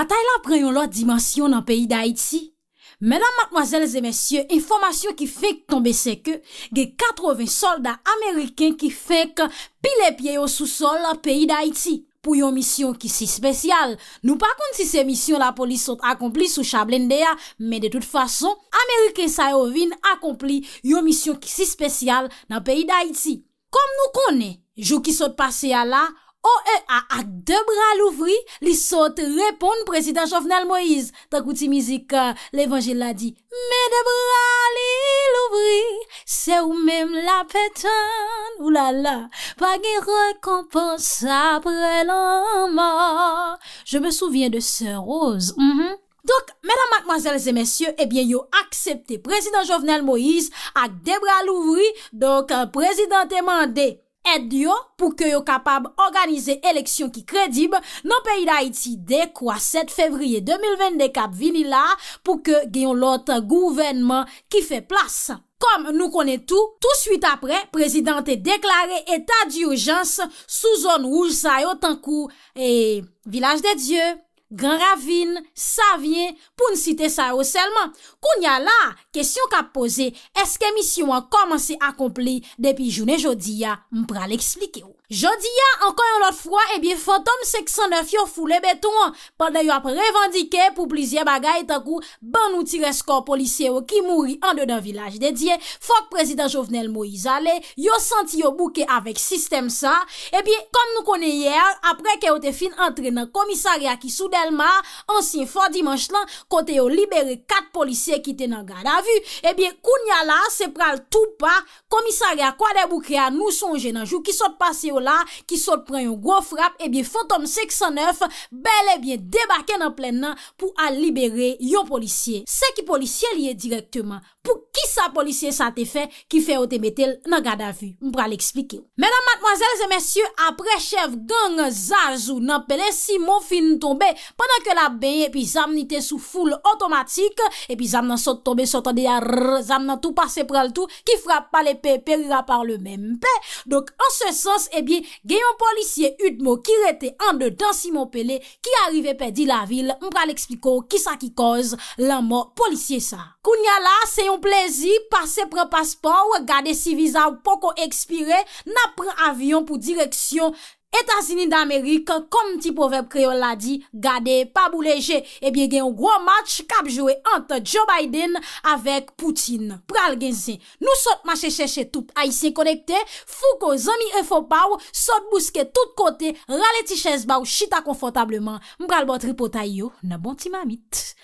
Matay la preyon lor dimansyon nan peyi d'Haïti. Menan matmazèles et mensyè, informasyon ki fèk tombe seke, ge 80 soldat Amerikèn ki fèk pile pieyo sous sol la peyi d'Haïti pou yon misyon ki si spesyal. Nou pa konti se misyon la polis sot akompli sou chablen de ya, men de tout fason, Amerikèn Saïovine akompli yon misyon ki si spesyal nan peyi d'Haïti. Kom nou konen, jou ki sot pase ya la, Ou e a ak debra louvri, li sote repon prezident Jovenel Moïse. Takouti mizika, levange la di, Me debra li louvri, se ou mem la petan, ou lala, Pag e rekompons apre l'anman. Je me souvien de se rose. Mm-hmm. Dok, mena makmansel se mensyo, ebyen eh yo aksepte prezident Jovenel Moïse ak debra louvri, Dok, euh, prezident emande, Edyo pou ke yo kapab organize eleksyon ki kredib nan peyi da iti dekwa 7 fevriye 2024 vinila pou ke genyon lot gouvenman ki fe plas. Kom nou konen tou, tout suite apre, prezident te deklare etat di urjans sou zon roul sa yo tankou e eh, vilaj de dieu. Gran ravine, sa vyen, pou n site sa yo selman. Koun ya la, kesyon ka pose, eske misyon an koman se akompli depi jounen jodi ya, m pral explike yo. Jodi ya, ankon yon lot fwa, ebi fantom 609 yo foule beton pande yo ap revandike pou plizye bagay takou banouti resko polisye yo ki mouri an de dan vilaj dedye, fok prezident jovenel Moïse ale, yo senti yo bouke avek sistem sa, ebi, eh kom nou kone yer, apre ke yo te fin entre nan komisaria ki soudel ma ansin fok dimanche lan, kote yo libere kat polisye ki te nan gada vu, ebi, eh koun ya la se pral tou pa, komisaria kwa de bouke a nou sonje nan jou ki sot pase yo la ki sol pre yon gwo frap e eh bie fantom 609 bel e bie debaken an plen nan pou a libere yon polisye. Se ki polisye liye direktman ki sa polisye sa te fe ki fe o te metel nan gada vu. Mbra li eksplike. Menan matmazelze mensyo apre chev gang zazu nan pele Simon fin tombe padan ke la beye epi zam nite sou foule otomatik epi zam nan sot tombe sot an de ya rrrr zam nan tout pase pral tout ki fra pa le pe perira par le men pe. Dok an se sens ebi eh genyon polisye utmo ki rete an de dan Simon pele ki arrive pe di la vil. Mbra li ekspliko ki sa ki koz lan mo polisye sa. Kounya la se yon PLEZI PASSE PREN PASPOR GADE SI VISAW POKO EXPIRE NA PREN AVYON POU DIREKSYON ETASINI D'AMERIKE KOM TI POVEB KREOL LA DI GADE PA BOULEJE EBYE GE YON GRON MATCH KAP JOUE ANTE JOE BIDEN AVEK POUTINE PRAL GENZEN NOU SOT MACHE CHECHE TOUP AY SIEN KONEKTE FOU KO ZOMI EFO PAW SOT BOUZKE TOUT KOTE RALE TI CHEZ BAW CHITA KONFORTABLEMAN MPRAL BOTRI POTAYO NABONTI MAMIT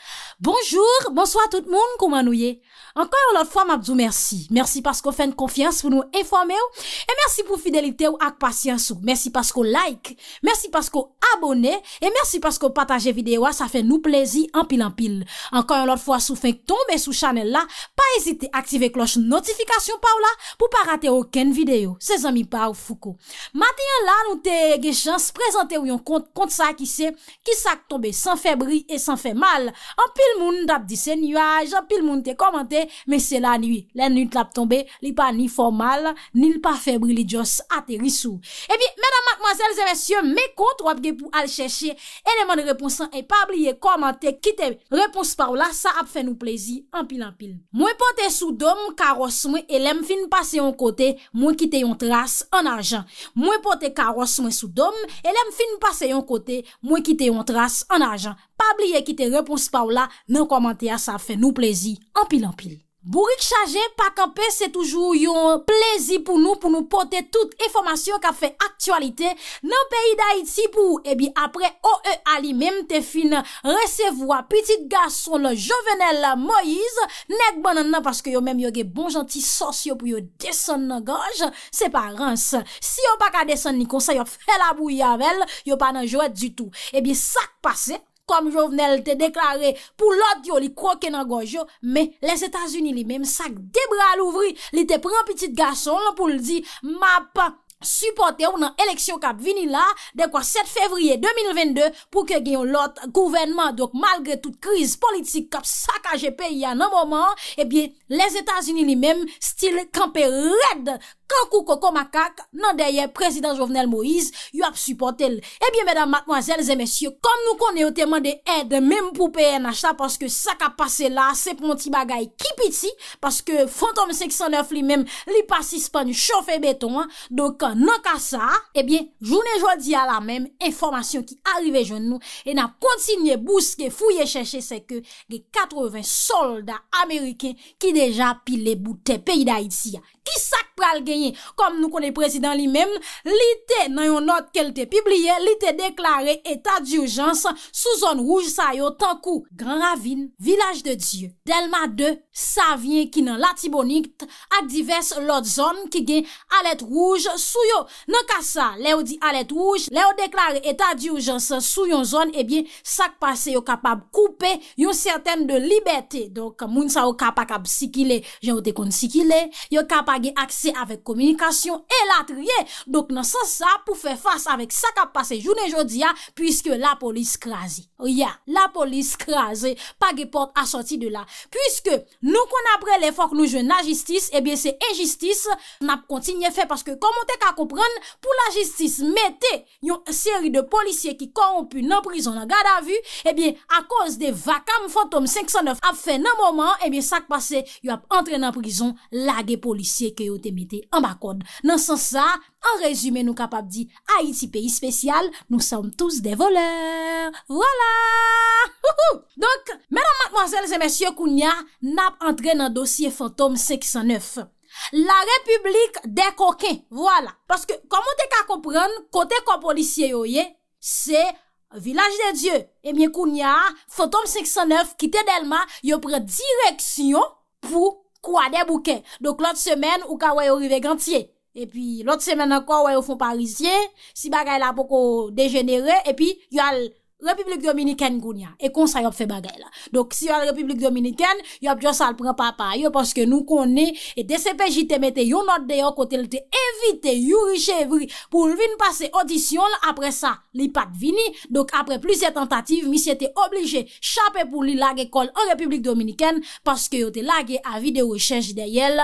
BONJOUR BONSOI TOUT MOUN KOUMANOUYE Ankon yon lot fwa mabzou mersi. Mersi paskou fen konfians pou nou enfome ou. E mersi pou fidelite ou ak pasyans ou. Mersi paskou like. Mersi paskou abone. E mersi paskou pataje videwa. Sa fe nou plezi an pil an pil. Ankon yon lot fwa sou fen tombe sou chanel la. Pa ezite aktive kloche notifikasyon pa ou la. Pou pa rate ou ken videyo. Se zami pa ou fuko. Matyen la nou te gechans prezante ou yon kont sa ki se. Ki sa k tombe san febri e san fe mal. An pil moun dap di se nywaj. An pil moun te komante. Men se la nwi, len nwit lap tombe Li pa ni formal, ni l pa febri Li djos ate risou E eh pi, menan mansel, zemes yon Mekot wap ge pou al cheshe Eleman reponsan e pabliye komante Kite repons pa ou la, sa ap fe nou plezi An pil an pil Mwen pote sou dom, karos mwen E lem fin pase yon kote, mwen kite yon tras An ajan Mwen pote karos mwen sou dom, e lem fin pase yon kote Mwen kite yon tras, an ajan Pabliye kite repons pa ou la Mwen non komante ya, sa ap fe nou plezi An pil an pil Bourik chaje, pak anpe, se toujou yon plezi pou nou pou nou pote tout eformasyon ka fe aktualite nan peyi da iti pou. Ebi apre, o e ali, mem te fin resevo a petit gason, jovenel, moiz, nek bon nan nan, paske yo menm yo ge bon janti sos yo pou yo desen nan gaj, se pa rans. Si yo pak a desen ni konsen, yo fe la bou yavel, yo pa nan jowet du tou. Ebi sak pase. kom jovnel te deklare pou lot diyo li kroke nan gojo, me les Etats-Unis li mem sak debra al ouvri, li te pren piti gason lan pou li di, map supporter ou nan eleksyon kap vini la, dekwa 7 fevriye 2022, pou ke genyon lot gouvernement, dok malgre tout kriz politik kap sak AGP ya nan mouman, e eh bie les Etats-Unis li mem stil kampe red kwa, Kankou koko makak, nan deye prezident Jovenel Moïse, yu ap supportel. Ebyen, medan, matmoazel, zemesye, kom nou konen o teman de ed, menm pou pe en achat, paske sak ap pase la, sep monti bagay kipiti, paske fantom 609 li menm li pasis pan choufe beton, donk an an ka sa, ebyen, jounen joun di a la menm, informasyon ki arrive joun nou, e nan kontinye bouske, fouye chèche seke, de 80 soldat ameriken ki deja pil le bouten peyi da iti ya. ki sak pral genye. Kom nou konen presidant li men, li te nan yon not ke lte pibliye, li te deklare etat di urjans sou zon rouj sa yo tankou. Gran Ravine, Vilaj de Diyo, Delma 2, Savien ki nan Latibonik ak divers lot zon ki gen alet rouj sou yo. Nan ka sa, le ou di alet rouj, le ou deklare etat di urjans sou yon zon ebyen eh sak pase yo kapab koupe yon serten de liberté. Donk moun sa yo kapak ap sikile jen ou dekoun sikile, yo kapak ge akse avèk komunikasyon el atriye. Dok nan sa sa pou fè fase avèk sa kap pase jounen jodia pwiske la polis krasi. Ria, la polis krasi. Pagè port a soti de la. Pwiske nou kon apre l'effort nou jwen na jistis ebyen se e jistis nap kontinye fè. Pwiske komon te ka koupren pou la jistis mette yon seri de polisye ki korompu nan prizon nan gada vu, ebyen akos de vakam fantom 509 ap fè nan moman, ebyen sa kpase yon ap entre nan prizon la ge polisye Ke yo te mette an bakon Nan san sa, an rezume nou kapap di Haiti, peyi spesyal, nou san tous de voleur Voilà Donc, menan matmoazel Zemesye kounya Nap entre nan dosye fantom 609 La republik de koke Voilà, paske Komo te ka kompran, kote kom policye yo ye Se, vilaj de dieu Emyen eh kounya Fantom 609 kite delman Yo pre direksyon pou kote kwa de bouke. Dok lot semen, ou ka wè yo rivek antye. E pi lot semen ankon, wè yo fon parisye, si bagay la poko dejenere, e pi yo al... Republik Dominikèn goun ya, e kon sa yop fe bagay la. Dok si yo al Republik Dominikèn, yop djo sa al pran pa pa yo, paske nou koni, e DCPJ te mette yon not de yo, kote l te evite yuri chevri pou l vin pase audisyon la, apre sa, li pat vini, dok apre plise tentative, mi se te oblije, chapè pou li lage kol an Republik Dominikèn, paske yo te lage avide wechèj de yel,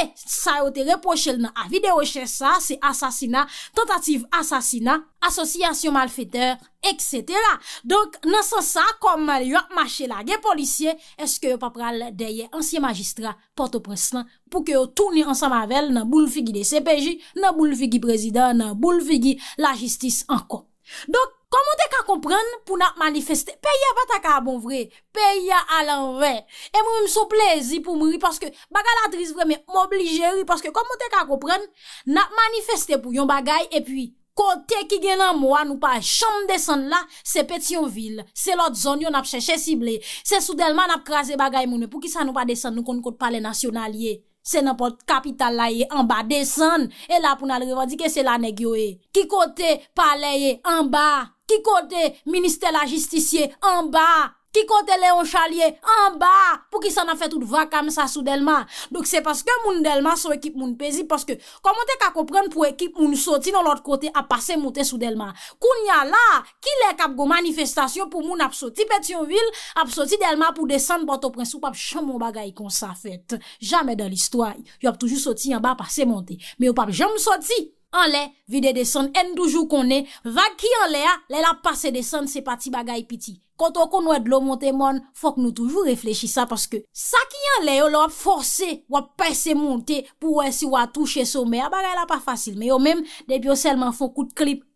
e sa yo te repoche l nan avide wechèj sa, se asasina, tentative asasina, asosyasyon mal feteur, et cetera. Donk, nan san sa, kon man yon mache la gen policye, eske yo pa pral deye ansye magistra, porte preslan, pou ke yo tou ni ansan mavel, nan boule figi de CPJ, nan boule figi prezident, nan boule figi la jistis anko. Donk, komon te ka kompran, pou nan manifeste, peye bataka a bon vre, peye a lan vre. E moun m sou plezi pou m wri, paske baga la dris vre, men m oblige wri, paske komon te ka kompran, nan manifeste pou yon bagay, e pwi, Kote ki gen nan mwa nou pa chan desen la, se peti yon vil, se lot zon yon apcheche sible, se soudelman apkraze bagay mounen pou ki sa nou pa desen nou kon kote pale nasyonal ye, se nan pot kapital la ye anba desen, e la pou nan revadi ke se la negyo ye, ki kote pale ye anba, ki kote minister la justisye anba. Ki kote le an chalye, an ba, pou ki san an fet tout va kam sa sou delman. Dok se paske moun delman sou ekip moun pezi, paske komon te ka kompren pou ekip moun soti nan lort kote ap pase moun te sou delman. Koun ya la, ki le kap go manifestasyon pou moun ap soti Petionville, ap soti delman pou desen boto prensou, pap chan moun bagay kon sa fet. Jamen dan listoy, yo ap toujou soti an ba pase moun te. Me yo pap jom soti, an le, vide desen endoujou kon ne, va ki an le a, le la pase desen se pati bagay piti. Foto kon wèd lò monte moun, fòk nou toujou reflechi sa. Paske sa ki yon lè yo lò ap force, wò ap pese monte pou wè si wò atouche sou. Mè a bagay la pa fasil. Mè yo mèm debi yo selman fò kout klip.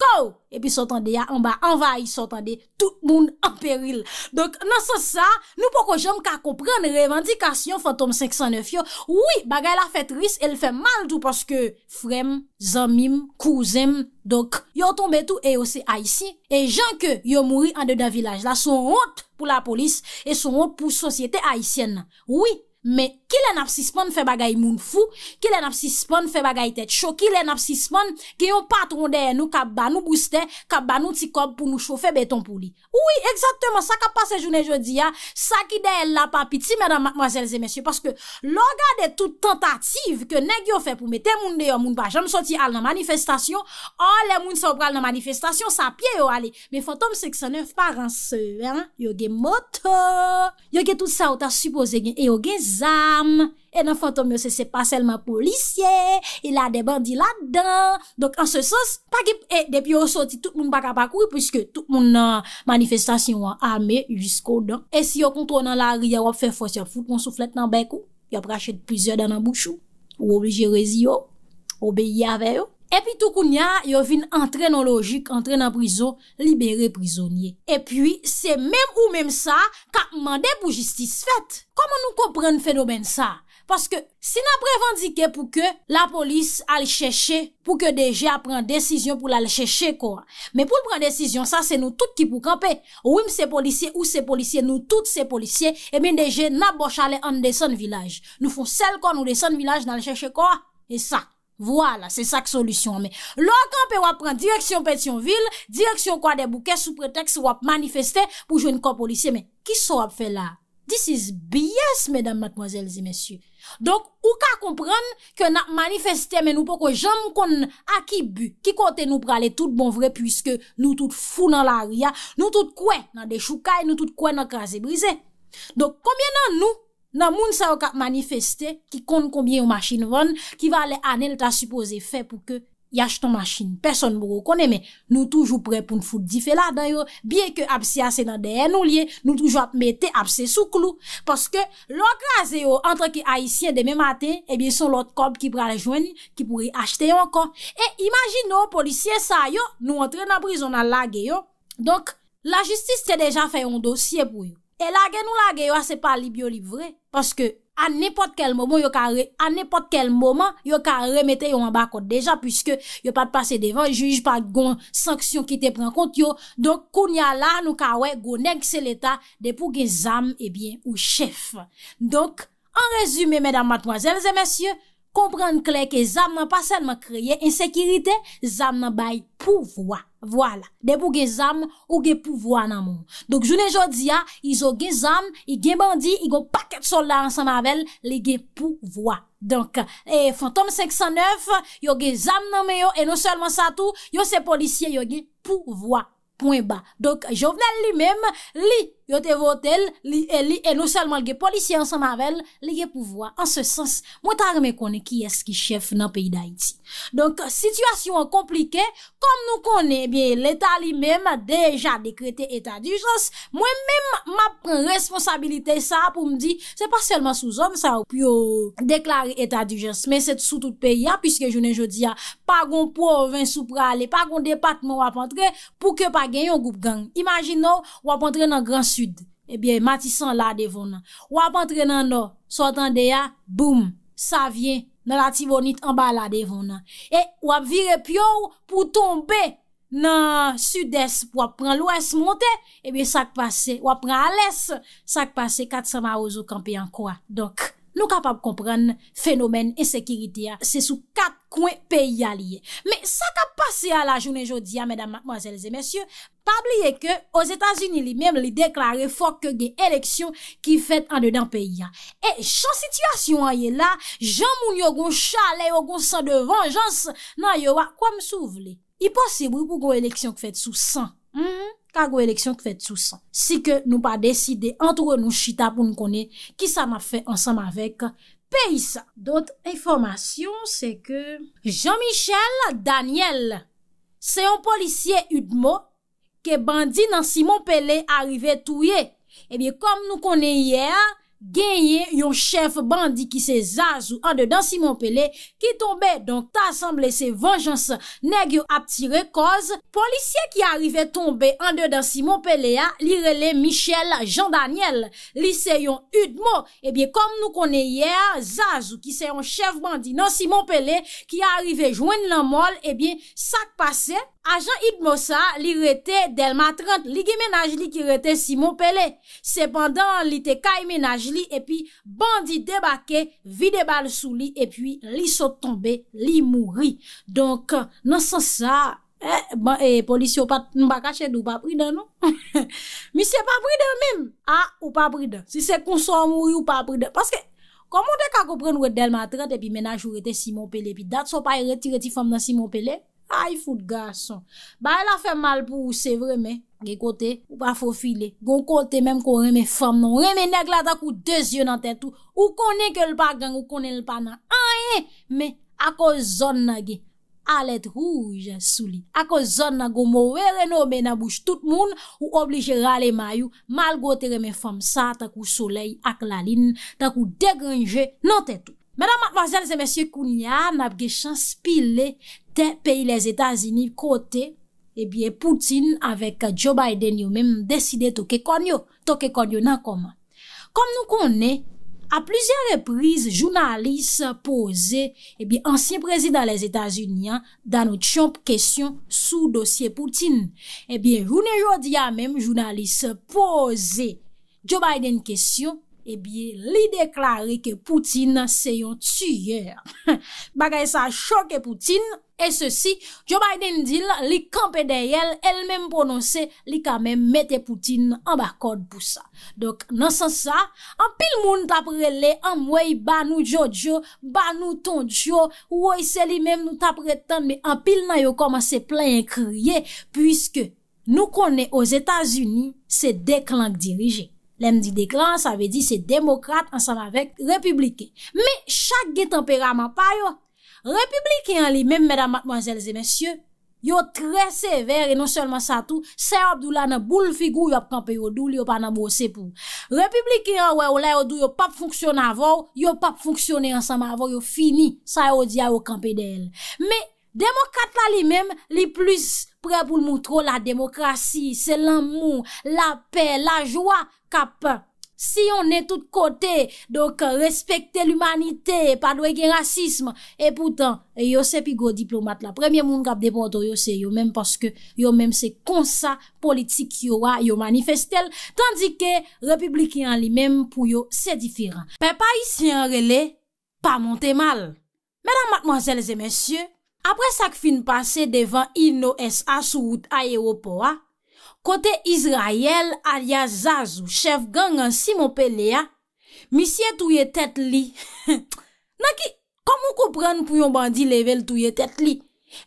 Kou, epi sotande ya an ba, an va yi sotande, tout moun an peril. Dok nan sa sa, nou poko jom ka kompren revendikasyon fantom 509 yo. Ouwi, bagay la fetris, el fe mal tou paske frem, zanmim, kouzem. Dok, yo tombe tou EOC Aisy, e jan ke yo mouri an de da vilaj la, son rote pou la polis, e son rote pou sosyete Aisyen. Ouwi, men. Ki lè napsisman fè bagay moun fou, ki lè napsisman fè bagay tèt chò, ki lè napsisman ki yon patron deyè nou kap ba nou boostè, kap ba nou t'i kob pou nou chòfè beton pou li. Ouwi, eksatèman, sa kap pa se jounè jodi ya, sa ki deyè lè papiti, mèdèm mwazèl zè mèsyè, paske lò gade tout tentative ke neg yo fè pou mète moun deyò moun pa, jèm soti al nan manifestasyon, ale moun sa ou pral nan manifestasyon, sa apye yo ale, mè fantòm se kè sa nè fpa ranse, yo gen motò, E nan fantom yo se se pa selman polisye E la debandi la dan Donk an se sos E depi yo soti tout moun baka bakou Piske tout moun nan manifestasyon an ame Jisko dan E si yo kontou nan la ri yo wap fe fos Yo foute moun souflet nan beko Yo prachet pizeur dan nan bouchou Ou obligerezi yo Ou beye ave yo Epi tou kou nya, yo vin antre nan logik, antre nan prizo, libere prizonye. Epi, se menm ou menm sa, ka mande pou jistis fet. Koman nou kompren fenomen sa? Paske, si nan prevandike pou ke la polis al cheshe, pou ke deje a pren desisyon pou lal cheshe kwa. Men pou l pren desisyon, sa se nou tout ki pou kampe. Ou im se polisye, ou se polisye, nou tout se polisye, e men deje nan boch ale an de son vilaj. Nou fon sel kon ou de son vilaj nan l cheshe kwa. E sa. Vwala, se sak solusyon anme. Lò anke anpe wap pran direksyon Petionville, direksyon kwa debouke sou preteks wap manifestè pou jwen kon polisye. Men, ki sou wap fè la? This is BS, medan matmozèl zi mèsyou. Donk, ou ka kompran ke nan manifestè men nou poko jom kon akibu ki kote nou prale tout bon vre puisque nou tout fou nan la ria, nou tout kwen nan de choukay, nou tout kwen nan krasi brise. Donk, konbyen nan nou Nan moun sa yo kap manifeste ki kon konbyen yon masjine von, ki va le anel ta supose fe pou ke yach ton masjine. Person mou konen me, nou toujou pre pou nfout di fe la dayo, bie ke apse ase nan deyen nou liye, nou toujou ap mette apse sou klo. Paske lòk raze yo antre ki ayisyen deme maten, ebyen eh son lot kob ki prale jweni, ki pou rey achte yon kon. E imagino policye sa yo nou entre nan prizon nan lage yo, donk la justis te deja fe yon dosye pou yo. E lage nou lage yo se pa li biolivre, Paske an nepot kel momon yo ka remete yo an bakot deja Piske yo pa te pase devan, juj pa gon sanksyon ki te pren kont yo Donk kounya la nou ka we gon ekse leta de pou gen zam eh ou chef Donk an rezume mèdam matoazèl zè mèsyè komprende kle ke zam nan pa selman kreye, insekirite, zam nan bay pouvoi. Vwala, debou ge zam, ou ge pouvoi nan moun. Donk, jounen jodia, i zo ge zam, i ge bandi, i go paket soldat ansan navel, li ge pouvoi. Donk, fantom 509, yo ge zam nan meyo, e non selman sa tou, yo se polisye, yo ge pouvoi, poin ba. Donk, jovenel li mem, li polisye, yo te votel, li eno e selman ge polici ansemanvel, li ge pouvoa. An se sens, mwen ta reme kone ki eski chef nan peyi da iti. Donk, situasyon komplike, kom nou kone, e biye, l'Etat li mèm a deja dekrete etat du jans, mwen mèm ma pren responsabilite sa pou mdi, se pa selman souzom sa ou pyo deklare etat du jans, men se te soutout peyi a, piske jounen jodi a, pa goun pou vin sou pra ale, pa goun depat mwen wap antre pou ke pa gen yon goup gang. Imagin nou, wap antre nan gran su Ebyen eh matisan la devon nan Wap antre nan nou Sotan deya Boom Sa vye Nan la tivonit An ba la devon nan E wap vire pyo Pou tombe Nan sud-es Wap pran lwes monte Ebyen eh sak pase Wap pran ales Sak pase Kat sa ma ouzo Kampi an kwa Dok Nou kapap kompren fenomen ensekirite ya, se sou kak kwen peyi ya liye. Me sa ka pase a la jounen jodia, mèdam, mwazèlzè, mèsyè, pabliye ke, o Zetansini li mèm li deklare fok ke gen eleksyon ki fet an de dan peyi ya. E, chan situasyon an ye la, jan moun yo goun chale yo goun san de vangans, nan yo wa kwa m sou vle. I posibou pou goun eleksyon ki fet sou san. Kago eleksyon kve t sou san. Si ke nou pa deside, antre nou chita pou nou kone, ki sa ma fe ansam avek, pey sa. Dout informasyon, se ke... Jean-Michel Daniel, se yon polisye yudmo, ke bandi nan Simon Pele arive touye. Ebyen, kom nou kone yerya, Genye yon chef bandi ki se Zazu an de dan Simon Pele ki tombe don tasemble se venjans negyo ap tire koz. Polisye ki arive tombe an de dan Simon Pele a li rele Michel Jean Daniel. Li se yon Udmo e eh bie kom nou koneye Zazu ki se yon chef bandi nan Simon Pele ki arive jwen lan mol e eh bie sak pase. Ajan Idmosa li rete Delmatrant, li gen menaj li ki rete Simon Pele. Sepandan li te kay menaj li epi bandi debake, vide bal sou li epi li so tombe, li mouri. Donk nan san sa, eh, eh, polici ou pa kachet ou pa prida nou? Mi se pa prida ou mèm? Ha ou pa prida? Si se konson mouri ou pa prida? Paske komon dek akopren ou et Delmatrant epi menaj ou rete Simon Pele epi dat so pa y retire ti fom nan Simon Pele? Ay foute gason... Bay non. la fe mal pou ou se vremen... Ge kote... Ou pa fofile... Gon kote menm kon reme fam nan... Reme negla takou dezyo nan tetou... Ou konen ke lpa gen... Ou konen lpa nan... Anye... Men... Ako zon na gen... Alet rouge souli... Ako zon na gon mowe renome nan bouche tout moun... Ou oblige rale mayou... Mal go te reme fam sa... Takou soley ak laline... Takou degrenje nan tetou... Menan matmazel se mesye kunya... Napge chanspile... peyi les Etats-Unis kote Putin avèk Joe Biden yon mèm deside toke konyo toke konyo nan koman kom nou konè a plizien repriz jounalis pose ansyen prezident les Etats-Unis dan nou tchomp kèsyon sou dosye Putin jounè jò diya mèm jounalis pose Joe Biden kèsyon ebye eh li deklare ke Poutine se yon tsyer. Bagay sa choke Poutine, e sosi, Joe Biden dil li kampe de yel, el menm prononse li kamem mette Poutine an bakod pou sa. Dok, nan san sa, an pil moun tapre le, an mwey banou Joe Joe, banou ton Joe, woy se li menm nou tapre tan, men an pil nan yo komanse planye kriye, pwiske nou konen o Zetasuni se deklank dirije. Lèm di dekran, sa ve di se demokrate ansan avèk republikè. Mè, chak ge temperama pa yo. Republikè an li mèm, mèdam, matmòzèlzè, mèsyè, yo tre sever, e non sèlman sa tou, sa yo abdou la nan bou l figou yo ap kampe yo dou, li yo pa nan bòse pou. Republikè an wè ou la yo dou, yo pap fonksyon avò, yo pap fonksyonè ansan avò, yo fini sa yo di a yo kampe del. Mè, demokrate la li mèm, li plus preboul moutro la demokrasi, se lan mou, la pe, la jwa, Kap, si yon ne tout kote, dok respekte l'umanite, pa dwe gen rasisme, e poutan, yo se pi go diplomat la. Premye moun kap de bordo, yo se yo men, paske yo men se konsa politik yo a, yo manifestel, tandike republikan li men pou yo se diferan. Pe pa yisi yon rele, pa monte mal. Mèdan matmanjèl zè mèsyè, apre sak fin pase devan ino es asu wout aye wopo a, Kote Izrayel alia Zazu, chef gang an Simon Pelea, misye touye tet li. Naki, komon koupren pou yon bandi level touye tet li?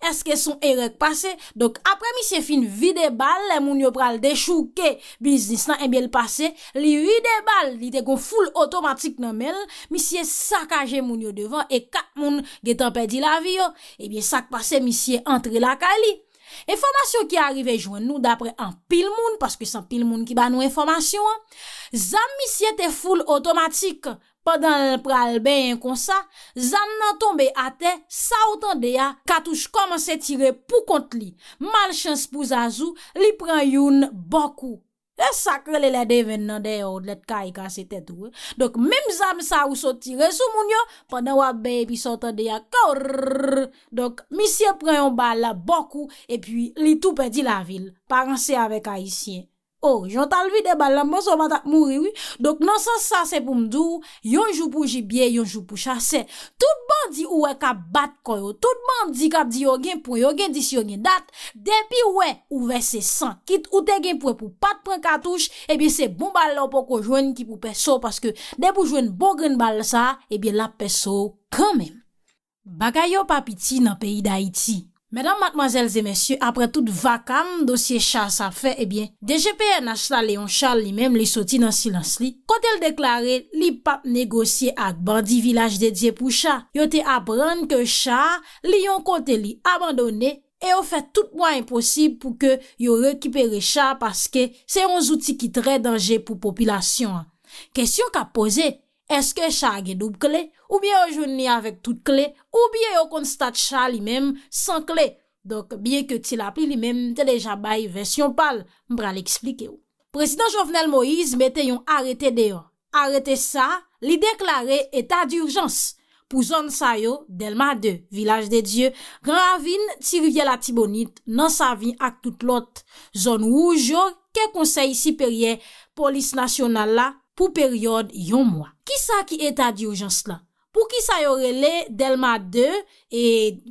Eske son erek pase? Dok apre misye fin vide bal, le moun yo pral dechou ke biznis nan embele pase, li vide bal, li te kon ful otomatik nan mel, misye sakaje moun yo devan e kat moun getan pedi la vi yo. Ebyen sak pase misye entre la kali. Enfomasyon ki arive jwen nou dapre an pil moun, paske san pil moun ki ban nou enfomasyon, zan misye te foul otomatik, padan l pral ben yon konsa, zan nan tombe ate, saoutan deya katouj koman se tire pou kont li. Malchans pou zazu, li pran yon bakou. Lè sakre lè lè devèn nan de yò, lè tka yi e kase tèd wè. Dok mèm zami sa ou sotire sou moun yo, pandan wap beye pi sotan de ya kawrrrrr. Dok misye preyon bal la bokou, e pi li tou pedi la vil. Paransè avek a yi sien. Oh, jontalvi eh bon bon de bal eh la mboso vantak mouri wii. Dok nan san sa se pou mdou, yonjou pou jibye, yonjou pou chase. Toutman di ouwe kap bat koyo, toutman di kap di yon gen pou, yon gen disi yon gen dat. Depi ouwe, ouwe se san kit, oute gen pou e pou pat pren katouj, ebi se bon bal la pou ko jwen ki pou peso. Paske depi jwen bon gen bal sa, ebi la peso kanmen. Baka yo papiti nan peyi da iti. Mèdam matmazèl zè mèsyò, apre tout vakam dosye chan sa fè, ebyen, DGPN achla le yon chan li mèm li soti nan silans li. Kote l deklare li pap negosye ak bandi vilaj dedye pou chan, yote apren ke chan li yon kote li abandonne e yon fè tout mwen imposib pou ke yon rekipere chan paske se yon zouti ki tre denje pou populasyon. Kèsyon ka pose, eske chan ge dubkle? Ou bie yo joun ni avek tout kle, ou bie yo konstat chal li menm san kle. Dok bie ke ti la pli li menm, te deja bay versyon pal, mbra li eksplike ou. Prezident Jovenel Moïse mette yon arete deyon. Arete sa, li deklare etat di urjans. Pou zon sa yo, Delma II, Vilaj de Diyo, ravine ti rivye la tibonit nan sa vin ak tout lot, zon wou jor ke konsey si perye polis nasyonal la pou peryode yon mwa. Ki sa ki etat di urjans la? Pou ki sa yore le Delma 2 e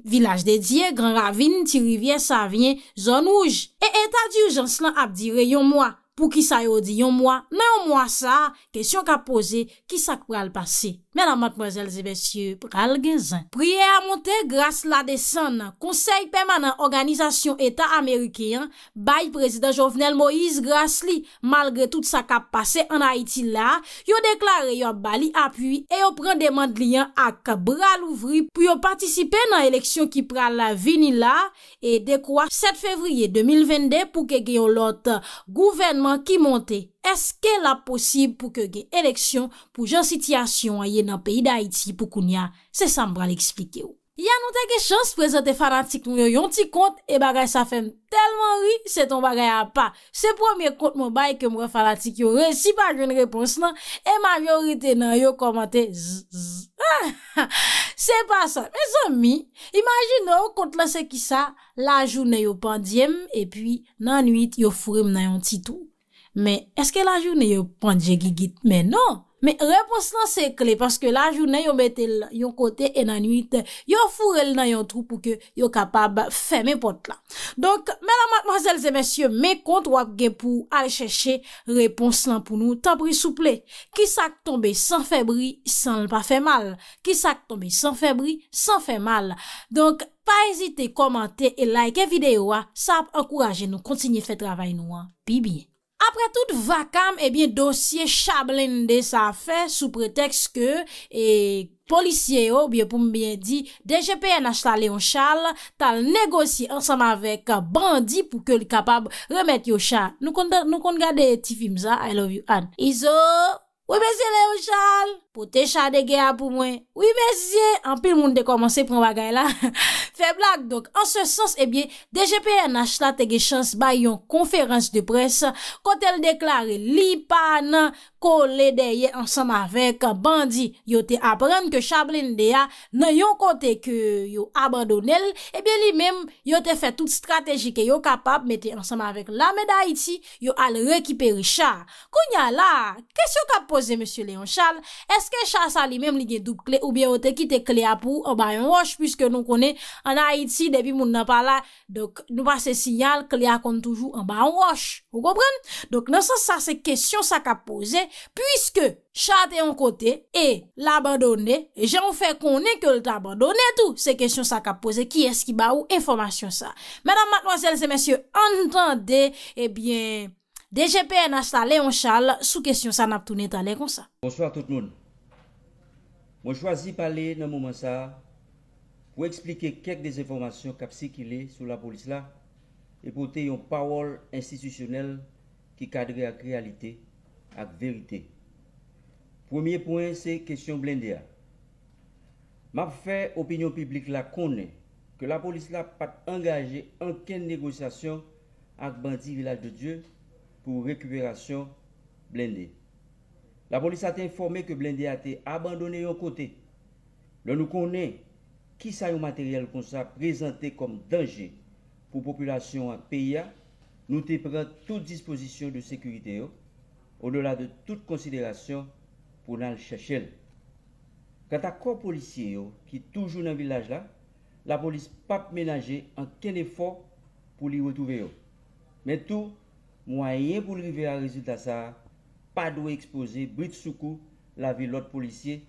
Vilaj de Dye, Grand Ravine, Ti Rivier, Savien, Zonouj, e Eta Dioujanslan ap dire yon mwa. Pou ki sa yo di yon mwa, nan yon mwa sa, kesyon ka pose ki sa kwa al pase. Mè nan matmozèl zè bèsyè, pral gen zan. Priye a montè grase la desan nan konsey pèmanan Organizasyon Eta Amerikeyan bay Prezident Jovenel Moïse Grasli. Malgre tout sa ka pase an Haiti la, yo deklare yo bali apuy e yo pren demande liyan ak bral ouvri pou yo partisipe nan eleksyon ki pral la vini la ki monte, eske la posib pou ke ge eleksyon pou jan sityasyon a ye nan peyi da iti pou koun ya, se sa mbra li eksplike yo. Ya nou teke chans prezante fanatik nou yo yon ti kont, e bagay sa fem telman ri, se ton bagay a pa. Se premier kont mou baye ke mwen fanatik yo re, si bagay yon repons nan, e ma yon rite nan yo komante zzzzzz. Se pa sa, me zon mi, imagine nou kont la se ki sa, la jounen yo pandyem, e pi nan nuit yo furem nan yon titou. Men, eske la jounen yo pandje gigit? Men, non. Men, repons lan se kle, paske la jounen yo mette yon kote enanuit, yo furel nan yon trou pou ke yo kapab fè men pot lan. Donk, menan matmazèl zè men syon, men kont wak gen pou al chèche, repons lan pou nou, tabri souple. Ki sak tombe san febri, san pa fè mal. Ki sak tombe san febri, san fè mal. Donk, pa ezite komante e like e videyo, sa ap ankouraje nou kontinye fè travay nou an. Bi biye. Apre tout vakam, ebyen eh dosye chablen de sa fe sou pretext ke e, polisye yo biye pou mbyen di, deje peye nashla leon chal tal negosi ansam avek bandi pou ke li kapab remet yo chal. Nou kon gade ti film za, I love you an. Izo, we besye leon chal! Pote chade ge a pou mwen? Oui, ben siye. An pi moun de komanse prou bagay la. Fè blak, donk. An se sens, e eh bie, DGPN a chlate ge chans ba yon konferans de pres kote el deklare li pa nan kou le deye ansam avek bandi. Yo te apren ke chablin deya nan yon kote ke yo abadounel. E eh bie li men, yo te fè tout strategi ke yo kapap mette ansam avek la meday iti yo al rekipere chade. Kounya la, kesyo ka pose M. Leonchal? E, Eske chal sa li mem li gen dup kle ou biye o te kite kle a pou an ba yon wosh Piske nou konen an Haiti depi moun nan pa la Dok nou pa se sinyal kle a kon toujou an ba yon wosh Ou kopren? Dok nan sa sa se kestyon sa ka pose Piske chal te yon kote e l'abandonne E jen ou fe konen ke l'abandonne tout Se kestyon sa ka pose ki eski ba ou informasyon sa Mèdam matnoazel se mèsyo antande Ebyen eh DGPN a stale yon chal sou kestyon sa nap tou netale kon sa Bonsoir tout moun Je choisis de parler dans ce moment pour expliquer quelques des informations qui sur la police là et pour avoir une parole institutionnelle qui cadre avec réalité et vérité. Premier point, c'est la question blindée. Ma fais l'opinion publique connaît que la police n'a pas engagé aucune négociation avec Bandit Village de Dieu pour récupération blindée. La police a été informée que blindé a été abandonné au côté. nous connaît qui ça le matériel qu'on ça présenté comme danger pour population à pays nous te prenons toute disposition de sécurité oh, au-delà de toute considération pour nous chercher. Quant à corps policier oh, qui toujours dans le village là, la police pas ménager en quel effort pour le retrouver. Oh. Mais tout moyen pour arriver à résultat ça, pa dwe ekspoze, brite soukou la vi lot polisye,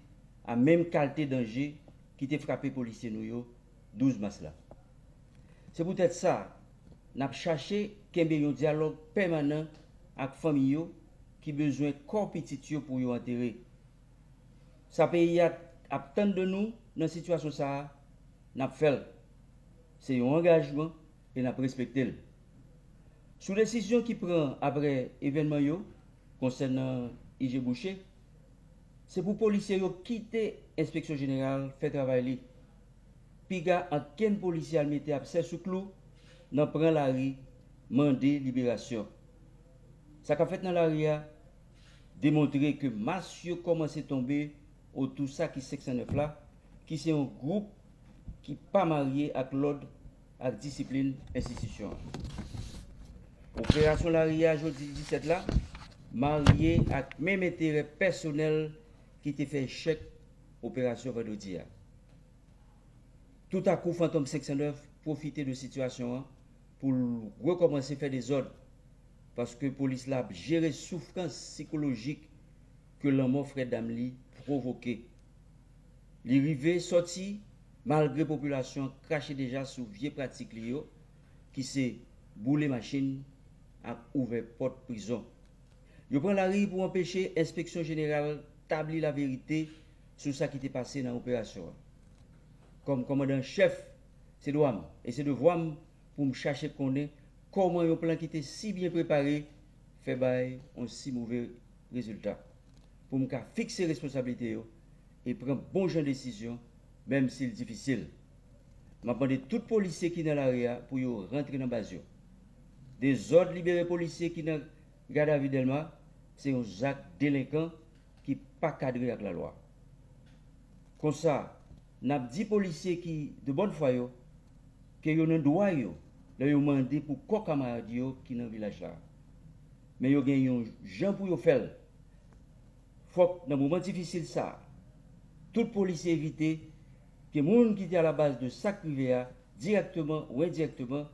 a mem kalte danje ki te frape polisye nou yo 12 mas la. Se pou tete sa, nap chache kembe yo diyalog permanen ak fami yo ki bezwen kompetit yo pou yo atere. Sa pe yat ap tan de nou nan situasyon sa a, nap fel. Se yo angajman, e nap respektel. Sou resisyon ki pran apre evenman yo, concernant euh, IG Boucher, c'est pour policiers quitter l'inspection générale, fait travailler. Piga, en quel policier a mis absent sous clou, n'en prend la rue, mandé libération. Ça a fait dans la rue, démontrer que massieux commence à tomber autour de ça qui 609 là, qui c'est un groupe qui pas marié avec l'ordre, avec discipline, institution. Opération ria, jeudi 17 là, marié les même intérêt personnel qui était fait chaque opération vendredi. Tout à coup, Fantôme 509 profiter de situation hein, pour recommencer à faire des ordres parce que police l'a géré souffrance psychologique que l'homme frère d'Amli provoqué. Les sorti malgré population crachée déjà sous vieilles pratiques qui s'est boulé machine à ouvert porte prison. Je prends la rue pour empêcher l'inspection générale d'établir la vérité sur ce qui était passé dans l'opération. Comme commandant chef, c'est de et c'est pour me chercher connait comment un plan qui était si bien préparé fait bail un si mauvais résultat. Pour me fixer responsabilité et prendre bon décisions décision même s'il est difficile. M'a tous les policier qui dans l'arrière pour rentrer dans la base. Des ordres libérés policiers qui dans garde c'est un acte délinquant qui n'est pas cadré avec la loi. Comme ça, nous avons dit policiers qui de bonne foi qui que yo droit yo, là pour quoi camarade qui qui dans village là. Mais ils ont un gens pour yo faire. Faut dans moment difficile ça. Tout policier éviter que les gens qui sont à la base de sac privé directement ou indirectement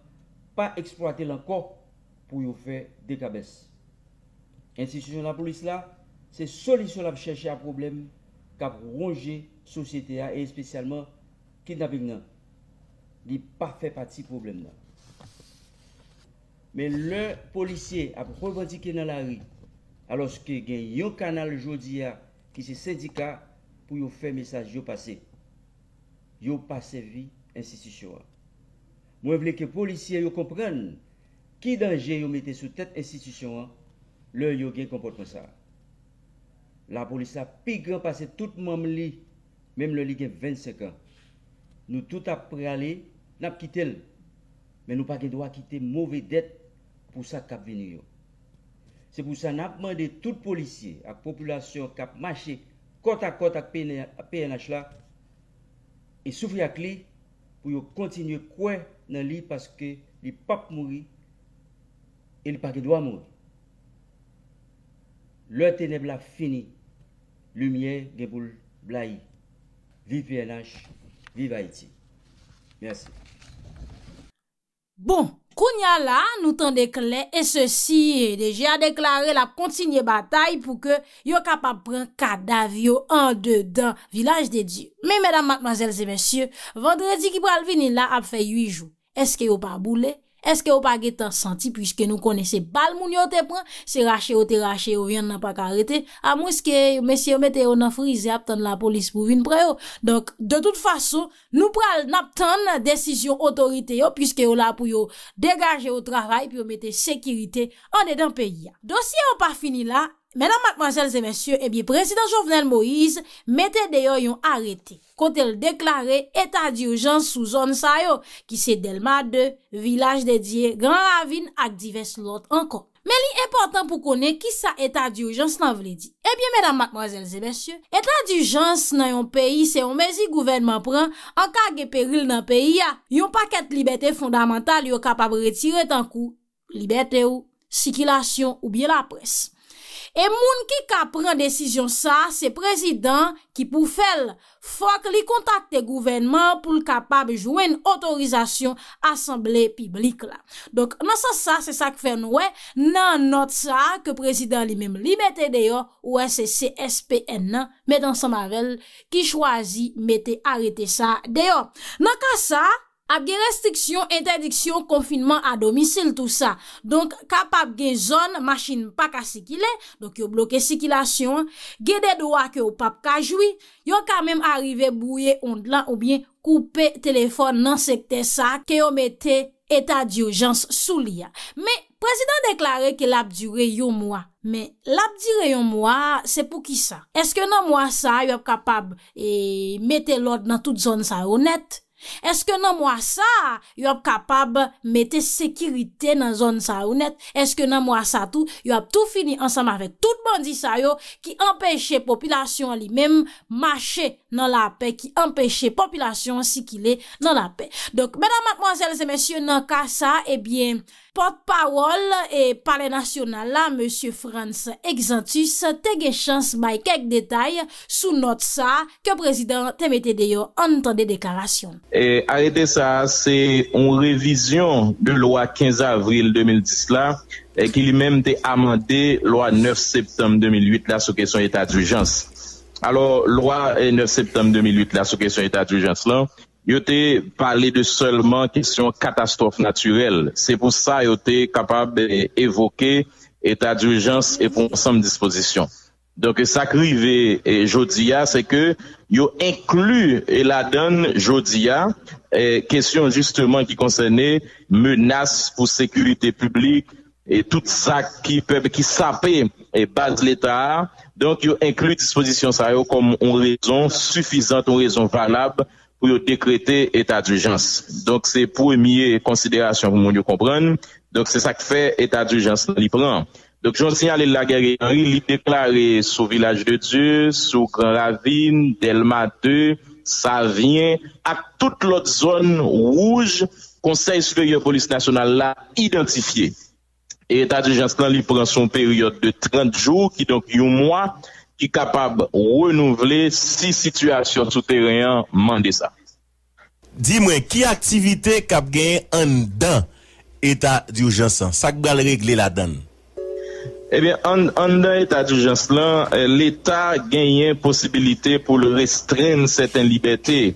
pas exploiter pour faire des cabesses. Institution de la police là, c'est solution à chercher un problème qui a rongé société et spécialement kidnapping n'a n'a pas fait partie problème là. Mais le policier a revendiqué dans la rue alors que y a un canal aujourd'hui hein, qui un syndicat pour faire message yo passé. Yo pas vie institution. Hein. Moi je veux que les policiers comprennent qui danger yo mettez sous tête institution hein. Le yo gen kompote mwen sa. La polisa pi gran pase tout mwen li, menm le li gen 25 an. Nou tout ap preale, nap kite l. Men nou pa ge dwa kite mouve det, pou sa kap veni yo. Se pou sa nap mwen de tout polisye, ak populasyon kap mache, kont ak kont ak PNH la, e soufri ak li, pou yo kontinye kwen nan li, paske li pap mouri, e li pa ge dwa mouri. Le teneb la fini, lumiye geboul blai. Vivi El Anj, vivi Haiti. Merci. Bon, Kounia la nou tan deklen e se si. Deje a deklarer la kontinye batay pou ke yo kap ap pren kadav yo an de dan. Vilaj de di. Me, medan matmazelze mensyo, vendredi ki pral vini la ap fe yuijou. Eske yo pa boule? Eske ou pa ge tan santi pwiske nou kone se bal moun yo te pran, se rache yo te rache yo vyen nan pa karete, amou eske mesye ou mette yo nan frize aptan la polis pou vin pre yo. Donk, de tout fason, nou pral nan aptan la desisyon otorite yo pwiske yo la pou yo degaje yo travay, pi yo mette sekirite, ane dan pe ya. Donk, si yo pa fini la... Mèdam mèdam mwazel zè mèsyè, ebye, eh presidant jovnel Moïse mette deyo yon arete. Kote l deklare eta di oujans sou zon sa yo, ki se delma de, vilaj de diye, gran ravine ak diverse lot anko. Mè li e portan pou konen ki sa eta di oujans nan vle di. Ebyè mèdam mwazel zè mèsyè, eta di oujans nan yon peyi se yon mezi gouvenman pran anka ge peril nan peyi ya. Yon paket libetè fondamental yon kapab re tirè tan kou, libetè ou, sikilasyon ou byè la pres. E moun ki ka pren desisyon sa, se prezidant ki pou fel fok li kontakte gouvenman pou l kapab jouen otorizasyon asembley piblik la. Donk nan sa sa, se sa ke fen wè, nan not sa ke prezidant li mèm li bete deyo, wè se CSPN nan, mè dan sa mavel ki chwazi mete arete sa deyo. Nan ka sa... ap gen restriksyon, interdiksyon, konfinman a domisil tout sa. Donk kap ap gen zon, machin pa ka sikile, donk yo bloke sikilasyon, gen de doa ke yo pap ka jwi, yo kamem arive bouye ond lan ou bien koupe telefon nan sekte sa ke yo mette etat di urjans sou li ya. Me, prezident deklare ke lap di reyon mwa, me, lap di reyon mwa, se pou ki sa? Eske nan mwa sa, yo ap kapab e, mette lod nan tout zon sa onet? Eske nan mwa sa, yo ap kapab mette sekirite nan zon sa ou net, eske nan mwa sa tou, yo ap tou fini ansam avet tout bandi sa yo ki empeshe popilasyon li menm mache nan la pe, ki empeshe popilasyon si ki le nan la pe. Dok, mwenan matmwansel se mwensyon nan ka sa, ebyen... Eh Porte parol e pale nasyonal la, M. Frantz Exantus tege chans may kek detay sou note sa ke prezident temete deyo an ton de dekarasyon. E arete sa, se on revizyon de lwa 15 avril 2010 la, ki li men te amante lwa 9 septem 2008 la sou kesyon etat d'urjans. Alo lwa 9 septem 2008 la sou kesyon etat d'urjans la... yo te pale de solman kesyon katastrof naturel. Se pou sa yo te kapab evoke etat d'urjans e pou ansam disposisyon. Donke sak rive Jodia se ke yo inklu e la donne Jodia kesyon justeman ki konsene menas pou sekurite publik e tout sa ki sape e base l'Etat donke yo inklu disposisyon sa yo kom ou rezon sufizant ou rezon valab pour décréter état d'urgence. Donc c'est pour première considération pour monde comprendre. Donc c'est ça que fait état d'urgence il prend. Donc j'en signale la guerre Il il déclaré sous village de Dieu, sous Grand Ravine, Delma 2, Savien, à toute l'autre zone rouge, Conseil supérieur police nationale l'a identifié. Et état d'urgence il prend son période de 30 jours qui donc un mois ki kapab renouvle si situasyon touteryan mande sa. Di mwen, ki aktivite kap genyen an dan etat di oujansan? Sak bal regle la dan? Ebyen, an dan etat di oujansan, eh, l'etat genyen posibilite pou le restren certain liberté.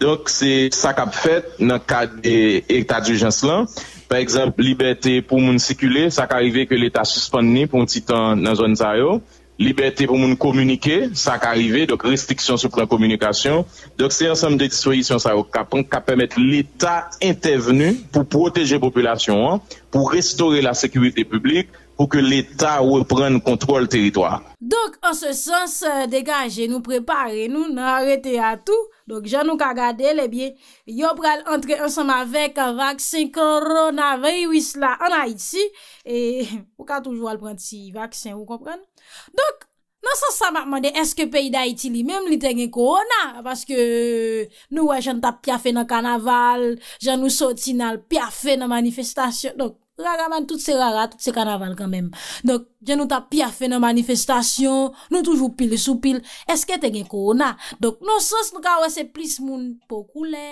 Donk se sak ap fet nan kat de etat di oujansan. Par exemple, liberté pou moun sikule, sak arive ke l'etat suspande ni pou nti tan nan zon zayon. Liberté pou moun komunike, sa ka arrive, dok restriksyon se pren komunikasyon, dok se ansem de dispoisyon sa ou kapon, ka pemet l'Etat intervenu pou proteje populasyon an, pou restore la sekwite publik, pou ke l'Etat ou pren kontrol teritoar. Dok anse sens degaje nou prepare nou, nou arete a tou, dok jan nou ka gade le bie, yo pral entre ansem avek vaksin koronaviris la an a iti, e pou ka toujou al pren ti vaksin ou kompren? Donk, non sos sa makman de eske peyi da iti li menm li tenge korona Paske nou wè jen tap pya fe nan kanaval, jen nou soti nan pya fe nan manifestasyon Donk, raga man tout se raga, tout se kanaval kanmem Donk, jen nou tap pya fe nan manifestasyon, nou toujou pil sou pil Eske tenge korona Donk, non sos nou ka wè se plis moun pou koulè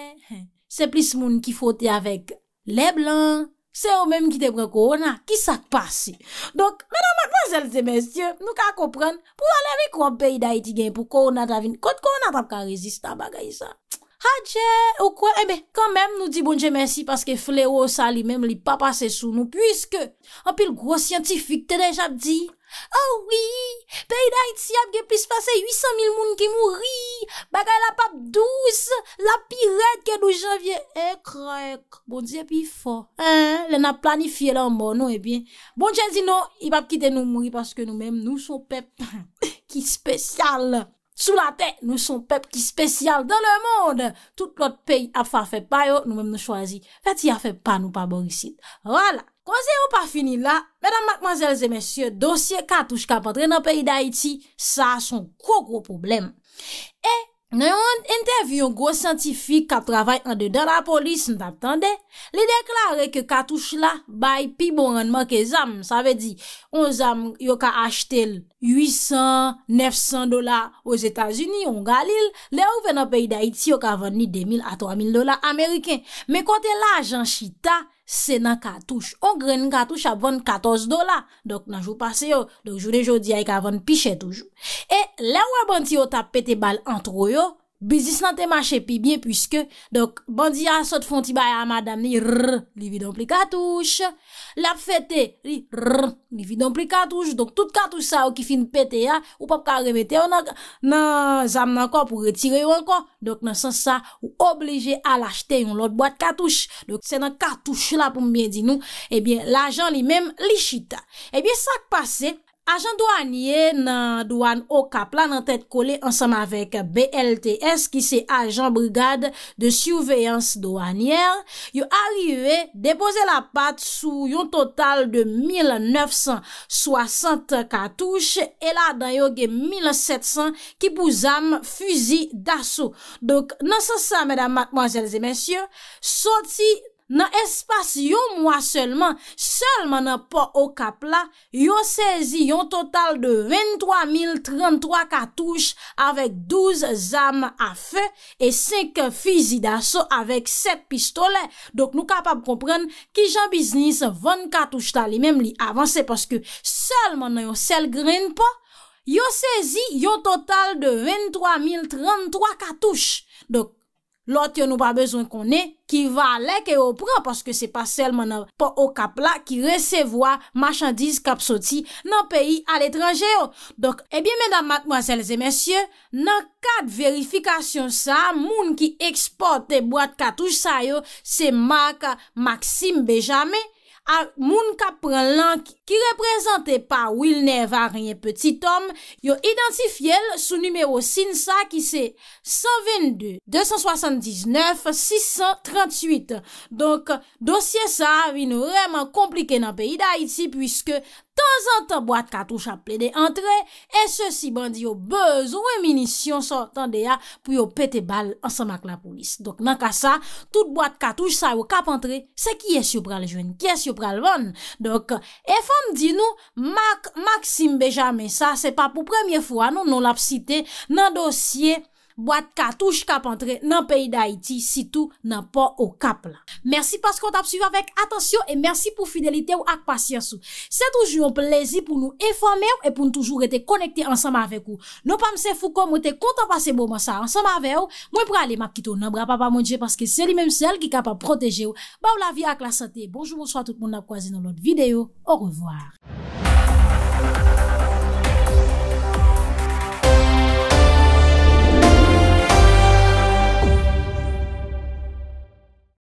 Se plis moun ki fote avèk le blan Se ou menm ki te pre korona, ki sa te passe? Donk, menan mak vwazel se menzyen, nou ka kompren, pou wale vi krompe yi dayi ti gen pou korona ta vin, kote korona ta pka rezistan bagay sa. Hadje, ou kwen, e eh men, kan menm nou di bonje menzyen, paske flè ou sa li menm li pa pase sou nou, pwiske, an pil gwo siyantifik te dechap di. Ouwi, pey da iti ap ge plis pase 800.000 moun ki mouri, bagay la pap 12, la pi red ke 12 avye ek, ek, bon di epi fo. Le na planifiye non, eh bon non, la moun nou e bi. Bon chenzi nou, i pap kite nou mouri paske nou menm nou son pep ki spesyal. Sou la te, nou son pep ki spesyal dan le moun. Tout lot pey ap fa feb pa yo, nou menm nou chwazi. Fati ya feb pa nou pa borisit. Wala. Koze yo pa fini la, mèdam, makmanzèlze, mèsyè, dosye katouche ka patre nan peyi da iti, sa son kou kou problem. E, nou yon interview yon gwo scientifique ka travay an de dan la polis, nou ta ptande, li deklare ke katouche la, bay pi bon rendman ke zam, sa ve di, yon zam yo ka achte l'800, 900 dola ouz Etasuni, yon galil, le ouve nan peyi da iti, yo ka vande ni 2000 a 3000 dola Ameriken. Me kote la, janshi ta, Sena katouche, o gren katouche avon 14 dola Dok nanjou pase yo, dok jounen joudi ay e ka avon piche toujou E la wabanti yo tapete bal antro yo Bizis nan te mache pi byen pwiske, donk, bandi a sot fon ti baye a madam ni rrr, li vidon pli kartouche. Lap fete, li rrr, li vidon pli kartouche. Donk, tout kartouche sa ou ki fin pete ya, ou pap ka remete, nan zam nan kon pou retire yo an kon. Donk, nan sens sa, ou oblige a lachete yon lot boate kartouche. Donk, se nan kartouche la pou mbyen di nou, ebyen, eh la jan li men li chita. Ebyen, eh sak pase, Ajan douanye nan douan o kapla nan tèt kole ansanm avèk BLTS ki se ajan brigade de souveyans douanye. Yo arive depose la pat sou yon total de 1964 et la dayo ge 1700 ki pou zam fuzi daso. Donk nan sa sa mèdam matmanjèl zè mèsyè, soti... nan espasyon mwa selman, selman nan po o kapla, yo sezi yon total de 23.033 katouche avek 12 zame a fe, e 5 fizi daso avek 7 pistole. Dok nou kapab kompren, ki jan biznis, 20 katouche ta li mem li avanse, paske selman nan yo sel gren po, yo sezi yon total de 23.033 katouche. Dok, lot yo nou pa bezwen konen ki va alek e yo pran paske se pa sel manan pa o kapla ki resevoa machandiz kapsoti nan peyi al etranje yo. Dok, ebyen menan, mademoiselles et messieurs, nan kat verifikasyon sa, moun ki eksporte boat katouj sa yo se maka Maksim Bejamey, Al moun kap pran lank ki reprezante pa Wilner Varyen Petitom, yo identifye sou numero sin sa ki se 122-279-638. Donk dosye sa vi nou reman komplike nan peyi da iti pwiske... Tan zan tan, boate katouche ap ple de entre, e se si bandi yo bez ou eminisyon sortan de ya pou yo pete bal ansan mak la polis. Dok nan ka sa, tout boate katouche sa yo kap entre, se ki es yo pral jwen, ki es yo pral van. Bon? Dok, e fom di nou, mak, maksim beja, men sa, se pa pou premier fwa, nou nou lap site nan dosye... Boat katouj kap antre nan peyi da iti sitou nan po ou kap non bon bon, la. Mersi pas kon tap suyo vek, atansyon e mersi pou fidelite ou ak pasyansou. Se toujou yon plezi pou nou eforme ou e pou nou toujou rete konekte ansama avek ou. Nou pa mse fou kon mwete kontan pase bo mwasa ansama avek ou. Mwen pou ale map kito nan bra pa pa mwenje paske se li menm sel ki kap ap proteje ou. Ba ou la vi ak la sante. Bonjou moun soa tout moun ap kwazi nan lot videyo. Ou revoar.